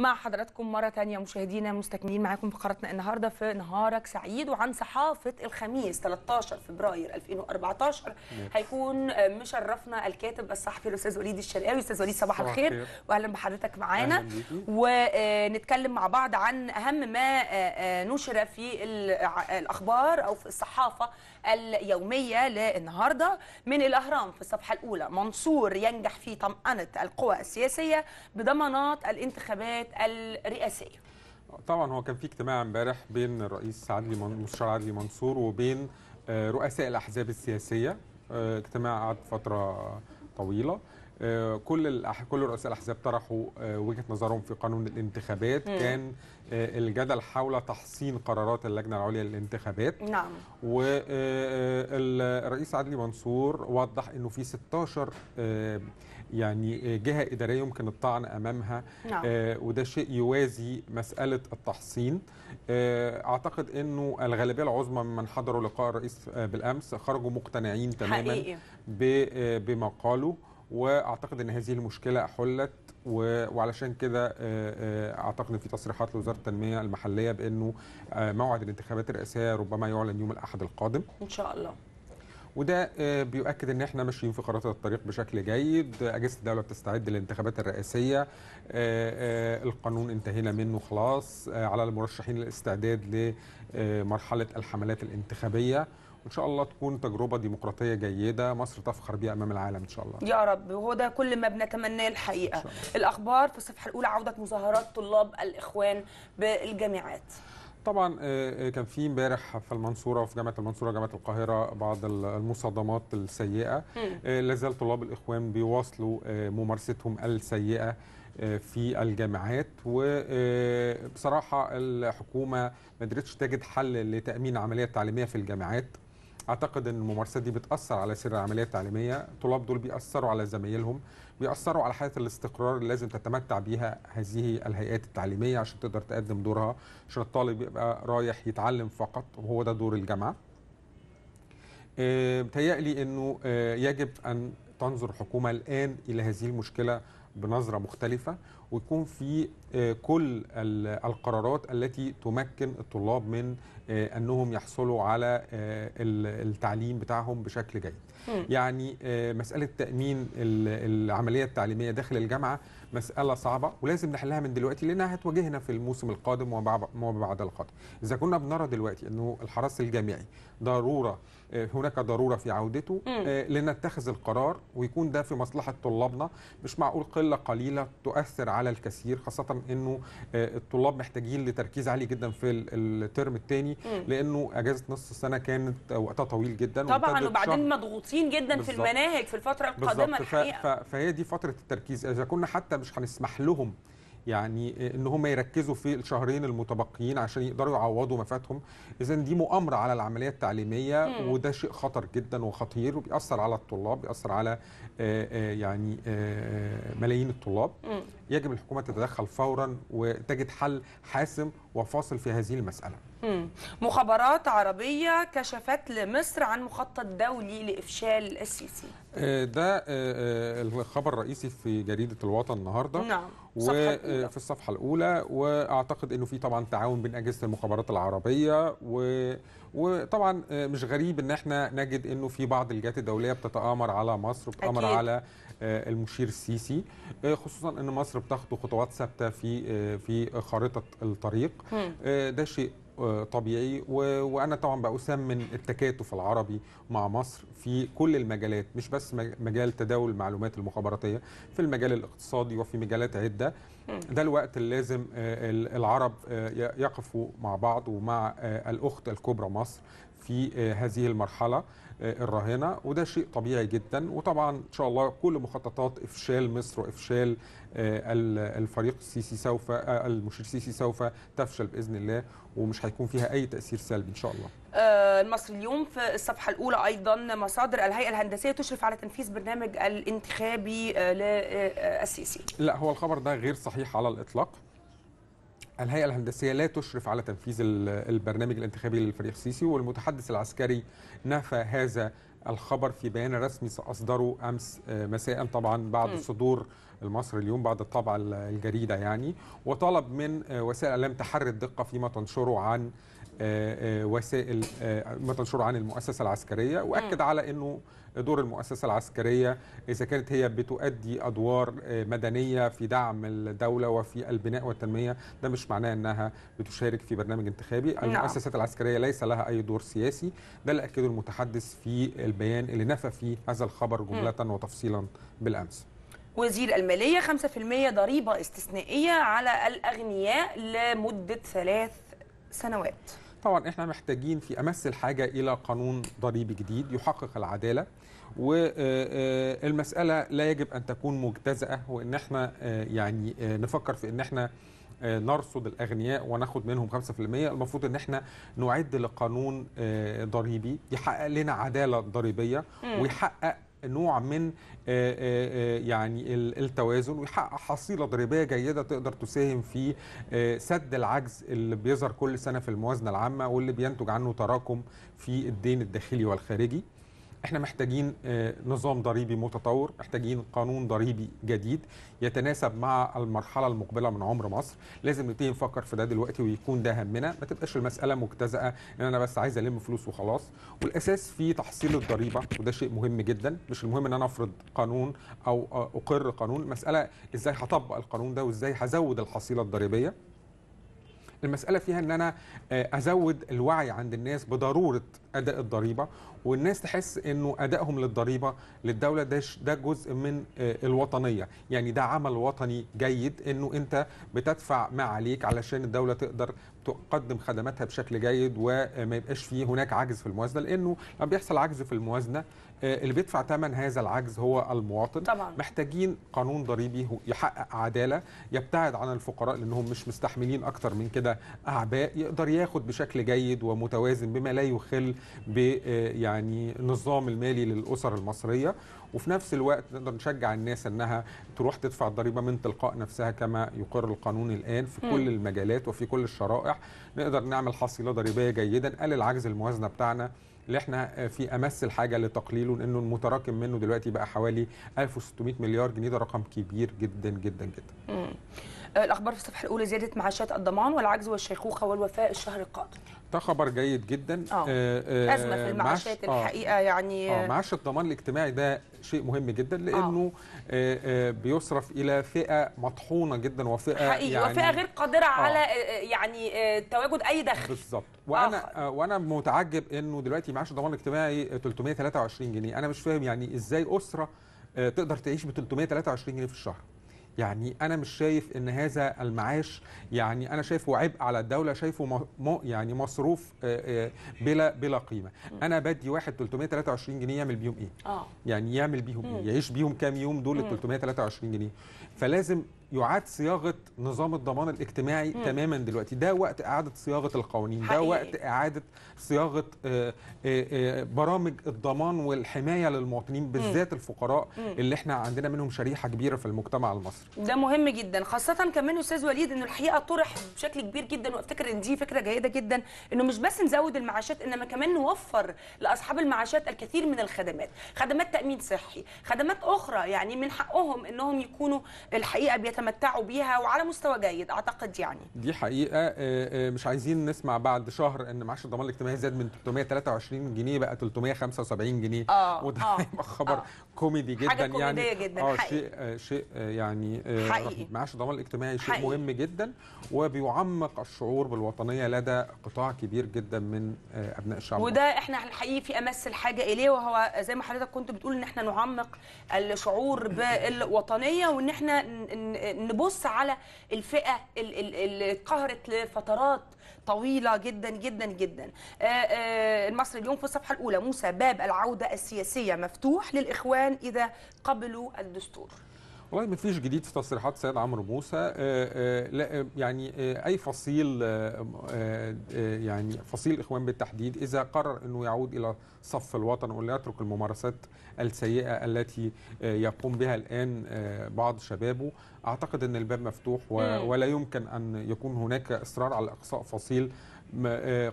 مع حضراتكم مرة تانية مشاهدينا مستكملين معاكم فقرتنا النهاردة في نهارك سعيد وعن صحافة الخميس 13 فبراير 2014 هيكون مشرفنا الكاتب الصحفي الأستاذ وليد الشرقاوي أستاذ وليد صباح الخير وأهلا بحضرتك معانا ونتكلم مع بعض عن أهم ما آه، آه، نشر في الأخبار أو في الصحافة اليومية للنهاردة من الأهرام في الصفحة الأولى منصور ينجح في طمأنة القوى السياسية بضمانات الانتخابات الرئاسيه طبعا هو كان في اجتماع امبارح بين الرئيس عدلي مستشار عدلي منصور وبين آه، رؤساء الاحزاب السياسيه آه، اجتماع قعد فتره طويله آه، كل كل رؤساء الاحزاب طرحوا وجهه نظرهم في قانون الانتخابات مم. كان الجدل حول تحصين قرارات اللجنه العليا للانتخابات نعم والرئيس عدلي منصور وضح انه في 16 يعني آه، جهه اداريه يمكن الطعن امامها نعم. آه وده شيء يوازي مساله التحصين آه اعتقد انه الغالبيه العظمى من حضروا لقاء الرئيس آه، بالامس خرجوا مقتنعين تماما حقيقي. آه، بما قاله واعتقد ان هذه المشكله حلت وعلشان كده اعتقد في تصريحات لوزاره التنميه المحليه بانه موعد الانتخابات الرئاسيه ربما يعلن يوم الاحد القادم ان شاء الله وده آه، بيؤكد ان احنا ماشيين في خريطه الطريق بشكل جيد اجهزه الدوله بتستعد للانتخابات الرئاسيه آه، آه، القانون انتهينا منه خلاص على المرشحين الاستعداد لمرحله الحملات الانتخابيه وان شاء الله تكون تجربه ديمقراطيه جيده مصر تفخر بها امام العالم ان شاء الله يا رب وهو ده كل ما بنتمناه الحقيقه الاخبار في الصفحه الاولى عوده مظاهرات طلاب الاخوان بالجامعات طبعا آه، آه، كان في امبارح في المنصوره في جامعه المنصوره جامعه القاهره بعض المصادمات السيئه آه، لازال طلاب الاخوان بيواصلوا ممارستهم السيئه في الجامعات وبصراحه الحكومه ما قدرتش تجد حل لتامين العمليه التعليميه في الجامعات اعتقد ان الممارسات دي بتاثر على سير العمليه التعليميه الطلاب دول بياثروا على زمايلهم بيأثروا على حالة الاستقرار اللي لازم تتمتع بيها هذه الهيئات التعليمية عشان تقدر تقدم دورها عشان الطالب يبقى رايح يتعلم فقط وهو ده دور الجامعة آه، بتهيألي أنه آه، يجب أن تنظر الحكومة الآن إلى هذه المشكلة بنظرة مختلفة ويكون في آه، كل القرارات التي تمكن الطلاب من آه، انهم يحصلوا على آه، التعليم بتاعهم بشكل جيد. يعني مساله تامين العمليه التعليميه داخل الجامعه مساله صعبه ولازم نحلها من دلوقتي لانها هتواجهنا في الموسم القادم وما بعد القادم. اذا كنا بنرى دلوقتي انه الحرس الجامعي ضروره هناك ضروره في عودته لنتخذ القرار ويكون ده في مصلحه طلابنا مش معقول قله قليله تؤثر على على الكثير خاصه انه آه، الطلاب محتاجين لتركيز عالي جدا في الترم الثاني لانه اجازه نص السنه كانت وقتها طويل جدا طبعا وبعدين مضغوطين جدا بالزبط. في المناهج في الفتره القادمه الحقيقه فهي دي فتره التركيز اذا كنا حتى مش هنسمح لهم يعني ان هم يركزوا في الشهرين المتبقيين عشان يقدروا يعوضوا ما فاتهم اذا دي مؤامره على العمليه التعليميه مم. وده شيء خطر جدا وخطير وبيأثر على الطلاب بيأثر على آه، آه، يعني آه، ملايين الطلاب مم. يجب الحكومه تتدخل فورا وتجد حل حاسم وفاصل في هذه المساله مخابرات عربية كشفت لمصر عن مخطط دولي لإفشال السيسي ده الخبر الرئيسي في جريدة الوطن النهاردة نعم. وفي الصفحه الاولى واعتقد انه في طبعا تعاون بين اجهزه المخابرات العربيه و وطبعا آه، مش غريب ان احنا نجد انه في بعض الجهات الدوليه بتتامر على مصر بتتامر على آه، المشير السيسي آه، خصوصا ان مصر بتاخد خطوات ثابته في في خارطه الطريق ده شيء طبيعي وانا طبعا بأسمن التكاتف العربي مع مصر في كل المجالات مش بس مجال تداول المعلومات المخابراتيه في المجال الاقتصادي وفي مجالات عده ده الوقت اللي لازم آه، العرب آه، يقفوا مع بعض ومع آه، الاخت الكبرى مصر في هذه المرحله الراهنه وده شيء طبيعي جدا وطبعا ان شاء الله كل مخططات افشال مصر وافشال آه، الفريق السيسي سوف آه، المشير السيسي سوف تفشل باذن الله ومش هيكون فيها اي تاثير سلبي ان شاء الله. آه، المصري اليوم في الصفحه الاولى ايضا مصادر الهيئه الهندسيه تشرف على تنفيذ برنامج الانتخابي للسيسي. لا هو الخبر ده غير صحيح على الاطلاق. الهيئه الهندسيه لا تشرف على تنفيذ البرنامج الانتخابي للفريق السيسي والمتحدث العسكري نفى هذا الخبر في بيان رسمي ساصدره امس مساء طبعا بعد صدور المصري اليوم بعد الطبعة الجريدة يعني وطلب من آه، وسائل الإعلام تحري الدقة فيما تنشره عن آه، آه، وسائل ما تنشره عن المؤسسة العسكرية وأكد على أنه دور المؤسسة العسكرية إذا كانت هي بتؤدي أدوار مدنية في دعم الدولة وفي البناء والتنمية ده مش معناه أنها بتشارك في برنامج انتخابي نعم. المؤسسات العسكرية ليس لها أي دور سياسي ده اللي أكده المتحدث في البيان اللي نفى فيه هذا الخبر جملة وتفصيلا بالأمس وزير الماليه 5% ضريبه استثنائيه على الاغنياء لمده ثلاث سنوات طبعا احنا محتاجين في امس الحاجه الى قانون ضريبي جديد يحقق العداله والمساله لا يجب ان تكون مجتزاه وان احنا آه، يعني آه، نفكر في ان احنا آه، نرصد الاغنياء وناخد منهم 5% المفروض ان احنا نعد لقانون ضريبي يحقق لنا عداله ضريبيه ويحقق نوع من آه، آه، آه، يعني التوازن ويحقق حصيله ضريبيه جيده تقدر تساهم في سد العجز اللي بيظهر كل سنه في الموازنه العامه واللي بينتج عنه تراكم في الدين الداخلي والخارجي احنا محتاجين آه، نظام ضريبي متطور محتاجين قانون ضريبي جديد يتناسب مع المرحله المقبله من عمر مصر لازم نبتدي نفكر في ده دلوقتي ويكون ده همنا ما تبقاش المساله مجتزاه ان انا بس عايز الم فلوس وخلاص والاساس في تحصيل الضريبه وده شيء مهم جدا مش المهم ان انا افرض قانون او اقر قانون المساله ازاي هطبق القانون ده وازاي هزود الحصيله الضريبيه المساله فيها ان انا آه، ازود الوعي عند الناس بضروره اداء الضريبه والناس تحس انه ادائهم للضريبه للدوله ده ده جزء من آه، الوطنيه يعني ده عمل وطني جيد انه انت بتدفع ما عليك علشان الدوله تقدر تقدم خدماتها بشكل جيد وما يبقاش فيه هناك عجز في الموازنه لانه لما بيحصل عجز في الموازنه آه، اللي بيدفع ثمن هذا العجز هو المواطن طبعا. محتاجين قانون ضريبي يحقق عداله يبتعد عن الفقراء لانهم مش مستحملين اكتر من كده اعباء يقدر ياخد بشكل جيد ومتوازن بما لا يخل ب آه، يعني النظام المالي للاسر المصريه وفي نفس الوقت نقدر نشجع الناس انها تروح تدفع الضريبه من تلقاء نفسها كما يقر القانون الان في م. كل المجالات وفي كل الشرائح نقدر نعمل حصيله ضريبيه جيده نقلل عجز الموازنه بتاعنا اللي احنا في امس الحاجه لتقليله لانه المتراكم منه دلوقتي بقى حوالي 1600 مليار جنيه ده رقم كبير جدا جدا جدا. مم. آه، الاخبار في الصفحه الاولى زياده معاشات الضمان والعجز والشيخوخه والوفاء الشهر القادم. ده خبر جيد جدا آه. آه،, آه، ازمه في المعاشات الحقيقه آه. يعني آه معاش الضمان الاجتماعي ده شيء مهم جدا آه. لانه آه. آه بيصرف الى فئه مطحونه جدا وفئه حقيقي يعني وفئه غير قادره آه. على يعني آه تواجد اي دخل بالظبط وانا آه. آه وانا متعجب انه دلوقتي معاش الضمان الاجتماعي 323 جنيه انا مش فاهم يعني ازاي اسره آه تقدر تعيش ب 323 جنيه في الشهر يعني انا مش شايف ان هذا المعاش يعني انا شايفه عبء على الدوله شايفه يعني مصروف آه، آه، بلا بلا قيمه انا بدي واحد 323 جنيه يعمل بيهم ايه آه. يعني يعمل بيهم ايه يعيش بيهم كام يوم دول ال 323 جنيه فلازم يعاد صياغه نظام الضمان الاجتماعي م. تماما دلوقتي ده وقت اعاده صياغه القوانين حقيقي. ده وقت اعاده صياغه آه، آه، آه، برامج الضمان والحمايه للمواطنين بالذات الفقراء م. اللي احنا عندنا منهم شريحه كبيره في المجتمع المصري ده مهم جدا خاصه كمان استاذ وليد انه الحقيقه طرح بشكل كبير جدا وافتكر ان دي فكره جيده جدا انه مش بس نزود المعاشات انما كمان نوفر لاصحاب المعاشات الكثير من الخدمات خدمات تامين صحي خدمات اخرى يعني من حقهم انهم يكونوا الحقيقه بيتم يتمتعوا بيها وعلى مستوى جيد اعتقد يعني دي حقيقه آه، آه، مش عايزين نسمع بعد شهر ان معاش الضمان الاجتماعي زاد من 323 جنيه بقى 375 جنيه آه وده آه خبر آه كوميدي جدا حاجة يعني. كوميدية يعني جدا اه شيء آه، شيء يعني حقيقي معاش الضمان الاجتماعي شيء حقيقي. مهم جدا وبيعمق الشعور بالوطنيه لدى قطاع كبير جدا من ابناء الشعب وده احنا الحقيقي في امس الحاجه اليه وهو زي ما حضرتك كنت بتقول ان احنا نعمق الشعور بالوطنيه وان احنا نبص على الفئه اللي اتقهرت لفترات طويله جدا جدا جدا آه، آه، المصري اليوم في الصفحه الاولى موسى باب العوده السياسيه مفتوح للاخوان اذا قبلوا الدستور والله ما فيش جديد في تصريحات سيد عمرو موسى آه، آه، لا آه، يعني اي فصيل يعني فصيل الاخوان بالتحديد اذا قرر انه يعود الى صف الوطن ولا يترك الممارسات السيئه التي يقوم بها الان بعض شبابه اعتقد ان الباب مفتوح ولا يمكن ان يكون هناك اصرار على اقصاء فصيل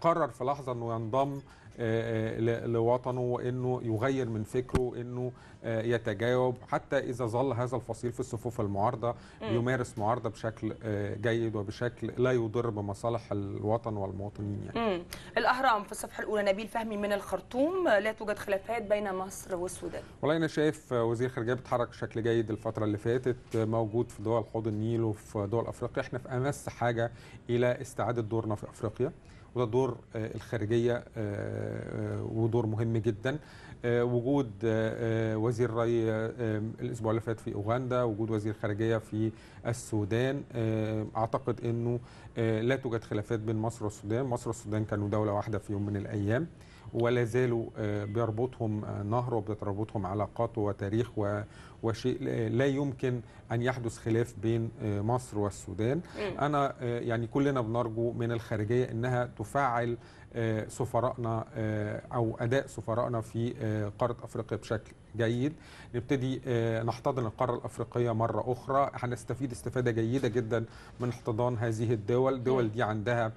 قرر في لحظه انه ينضم آه، آه، لوطنه وانه يغير من فكره انه آه، يتجاوب حتى اذا ظل هذا الفصيل في الصفوف المعارضه يمارس معارضه بشكل جيد وبشكل لا يضر بمصالح الوطن والمواطنين يعني. الاهرام في الصفحه الاولى نبيل فهمي من الخرطوم لا توجد خلافات بين مصر والسودان. والله انا شايف وزير الخارجيه بيتحرك بشكل جيد الفتره اللي فاتت موجود في دول حوض النيل وفي دول افريقيا احنا في امس حاجه الى استعاده دورنا في افريقيا. وده دور آه، الخارجيه آه، آه، ودور مهم جدا وجود وزير ري الاسبوع اللي فات في اوغندا وجود وزير خارجيه في السودان اعتقد انه لا توجد خلافات بين مصر والسودان مصر والسودان كانوا دوله واحده في يوم من الايام ولا زالوا آه، بيربطهم آه، نهر وبتربطهم علاقات وتاريخ وشيء لا يمكن ان يحدث خلاف بين آه، مصر والسودان انا يعني كلنا بنرجو من الخارجيه انها تفعل سفرائنا او اداء سفرائنا في قاره افريقيا بشكل جيد نبتدي نحتضن القاره الافريقيه مره اخرى هنستفيد استفاده جيده جدا من احتضان هذه الدول الدول دي عندها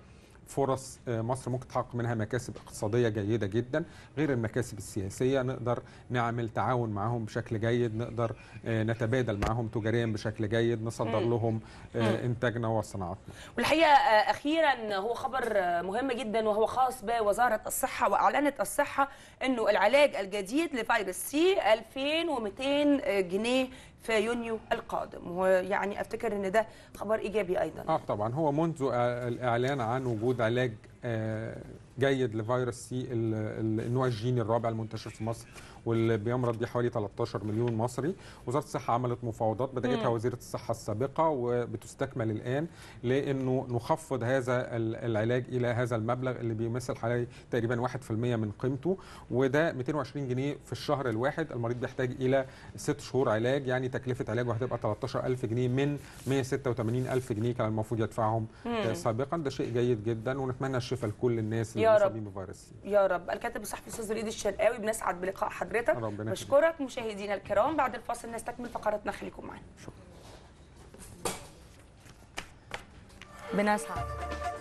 فرص آه، مصر ممكن تحقق منها مكاسب اقتصاديه جيده جدا غير المكاسب السياسيه نقدر نعمل تعاون معاهم بشكل جيد نقدر آه، نتبادل معاهم تجاريا بشكل جيد نصدر لهم آه، انتاجنا وصناعتنا والحقيقه اخيرا هو خبر مهم جدا وهو خاص بوزاره الصحه واعلنت الصحه انه العلاج الجديد لفيروس سي 2200 جنيه في يونيو القادم ويعني افتكر ان ده خبر ايجابي ايضا اه طبعا هو منذ آه، الاعلان عن وجود علاج آه، جيد لفيروس سي النوع الجيني الرابع المنتشر في مصر واللي بيمرض بيه حوالي 13 مليون مصري وزاره الصحه عملت مفاوضات بداتها وزيره الصحه السابقه وبتستكمل الان لانه نخفض هذا العلاج الى هذا المبلغ اللي بيمثل حوالي تقريبا 1% من قيمته وده 220 جنيه في الشهر الواحد المريض بيحتاج الى 6 شهور علاج يعني تكلفه علاجه هتبقى 13000 جنيه من 186000 جنيه كان المفروض يدفعهم سابقا ده شيء جيد جدا ونتمنى الشفاء لكل الناس يا يا رب فيروس يا رب الكاتب الصحفي الاستاذ وليد الشرقاوي بنسعد بلقاء حضرتك ربنا بشكرك مشاهدينا الكرام بعد الفاصل نستكمل فقرتنا خليكم معانا شكرا بنسعد